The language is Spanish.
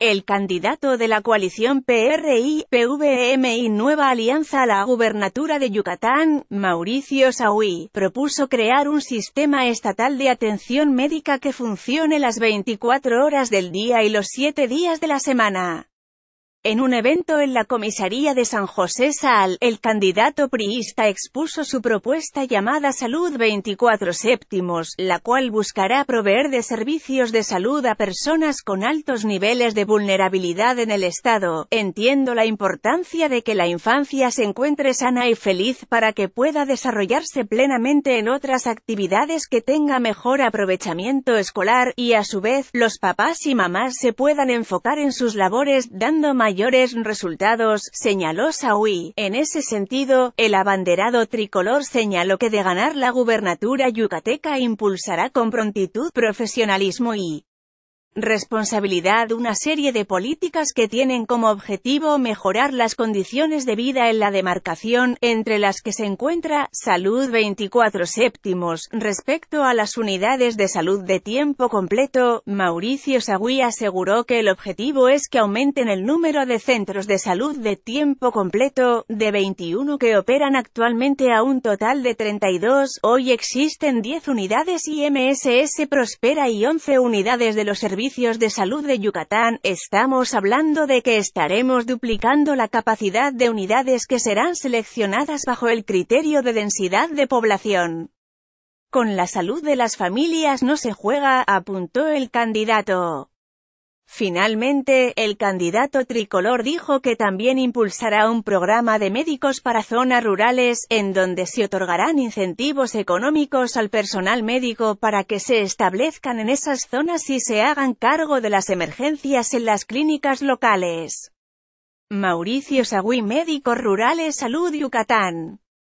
El candidato de la coalición pri pvm e y Nueva Alianza a la gubernatura de Yucatán, Mauricio sauí propuso crear un sistema estatal de atención médica que funcione las 24 horas del día y los 7 días de la semana. En un evento en la comisaría de San José Sal, el candidato priista expuso su propuesta llamada Salud 24 Séptimos, la cual buscará proveer de servicios de salud a personas con altos niveles de vulnerabilidad en el Estado. Entiendo la importancia de que la infancia se encuentre sana y feliz para que pueda desarrollarse plenamente en otras actividades que tenga mejor aprovechamiento escolar, y a su vez, los papás y mamás se puedan enfocar en sus labores dando mayores resultados, señaló Saui. En ese sentido, el abanderado tricolor señaló que de ganar la gubernatura yucateca impulsará con prontitud, profesionalismo y responsabilidad una serie de políticas que tienen como objetivo mejorar las condiciones de vida en la demarcación, entre las que se encuentra, salud 24 séptimos, respecto a las unidades de salud de tiempo completo, Mauricio Sagui aseguró que el objetivo es que aumenten el número de centros de salud de tiempo completo, de 21 que operan actualmente a un total de 32, hoy existen 10 unidades y MSS Prospera y 11 unidades de los servicios servicios de salud de Yucatán, estamos hablando de que estaremos duplicando la capacidad de unidades que serán seleccionadas bajo el criterio de densidad de población. Con la salud de las familias no se juega, apuntó el candidato. Finalmente, el candidato tricolor dijo que también impulsará un programa de médicos para zonas rurales, en donde se otorgarán incentivos económicos al personal médico para que se establezcan en esas zonas y se hagan cargo de las emergencias en las clínicas locales. Mauricio Sagüí Médicos Rurales Salud Yucatán